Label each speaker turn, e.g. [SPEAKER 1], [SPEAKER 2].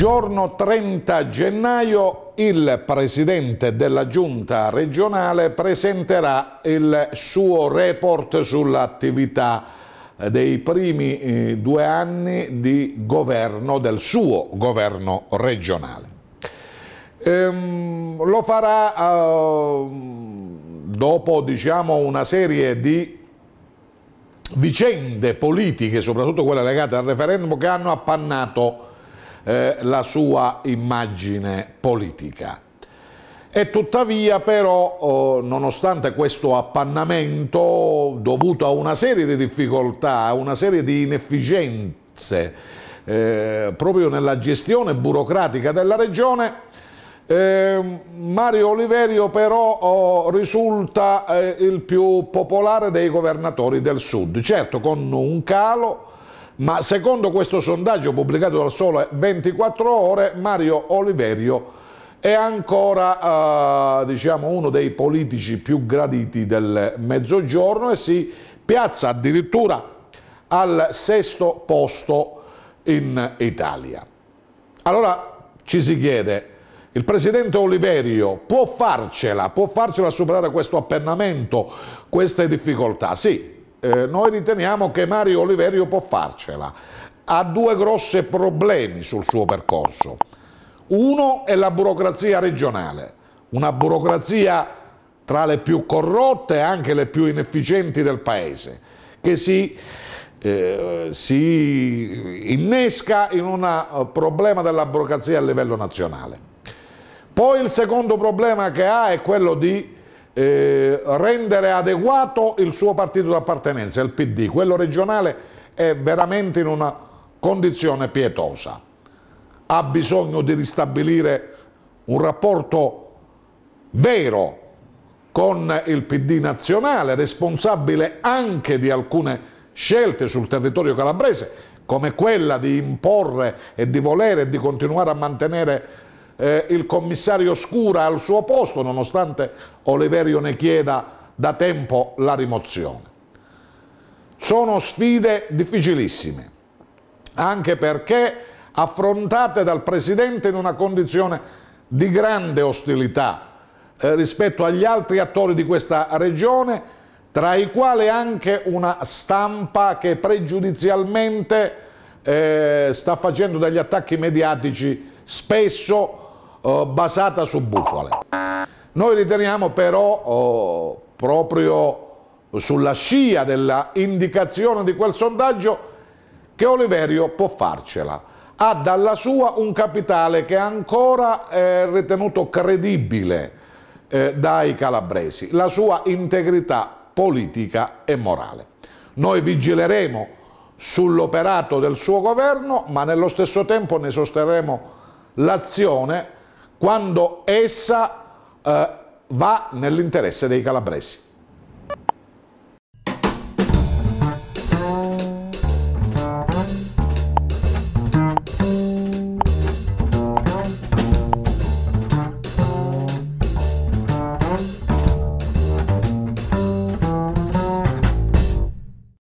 [SPEAKER 1] Giorno 30 gennaio il presidente della giunta regionale presenterà il suo report sull'attività eh, dei primi eh, due anni di governo, del suo governo regionale. Ehm, lo farà eh, dopo diciamo, una serie di vicende politiche, soprattutto quelle legate al referendum, che hanno appannato eh, la sua immagine politica. E tuttavia però, eh, nonostante questo appannamento dovuto a una serie di difficoltà, a una serie di inefficienze eh, proprio nella gestione burocratica della regione, eh, Mario Oliverio però oh, risulta eh, il più popolare dei governatori del sud, certo con un calo ma secondo questo sondaggio pubblicato dal Sole 24 Ore, Mario Oliverio è ancora eh, diciamo, uno dei politici più graditi del Mezzogiorno e si piazza addirittura al sesto posto in Italia. Allora ci si chiede, il presidente Oliverio può farcela, può farcela superare questo appennamento, queste difficoltà? Sì, eh, noi riteniamo che Mario Oliverio può farcela. Ha due grossi problemi sul suo percorso. Uno è la burocrazia regionale, una burocrazia tra le più corrotte e anche le più inefficienti del paese, che si, eh, si innesca in un eh, problema della burocrazia a livello nazionale. Poi il secondo problema che ha è quello di eh, rendere adeguato il suo partito d'appartenenza, il PD, quello regionale è veramente in una condizione pietosa, ha bisogno di ristabilire un rapporto vero con il PD nazionale, responsabile anche di alcune scelte sul territorio calabrese, come quella di imporre e di volere e di continuare a mantenere eh, il commissario Scura al suo posto, nonostante Oliverio ne chieda da tempo la rimozione. Sono sfide difficilissime, anche perché affrontate dal Presidente in una condizione di grande ostilità eh, rispetto agli altri attori di questa regione, tra i quali anche una stampa che pregiudizialmente eh, sta facendo degli attacchi mediatici spesso eh, basata su bufale. Noi riteniamo però, eh, proprio sulla scia dell'indicazione di quel sondaggio, che Oliverio può farcela. Ha dalla sua un capitale che ancora è ritenuto credibile eh, dai calabresi, la sua integrità politica e morale. Noi vigileremo sull'operato del suo governo, ma nello stesso tempo ne sosterremo l'azione quando essa eh, va nell'interesse dei calabresi.